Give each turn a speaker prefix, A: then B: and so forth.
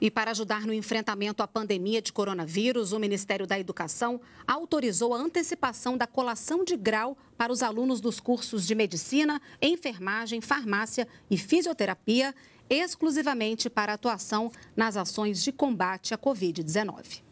A: E para ajudar no enfrentamento à pandemia de coronavírus, o Ministério da Educação autorizou a antecipação da colação de grau para os alunos dos cursos de medicina, enfermagem, farmácia e fisioterapia, exclusivamente para atuação nas ações de combate à Covid-19.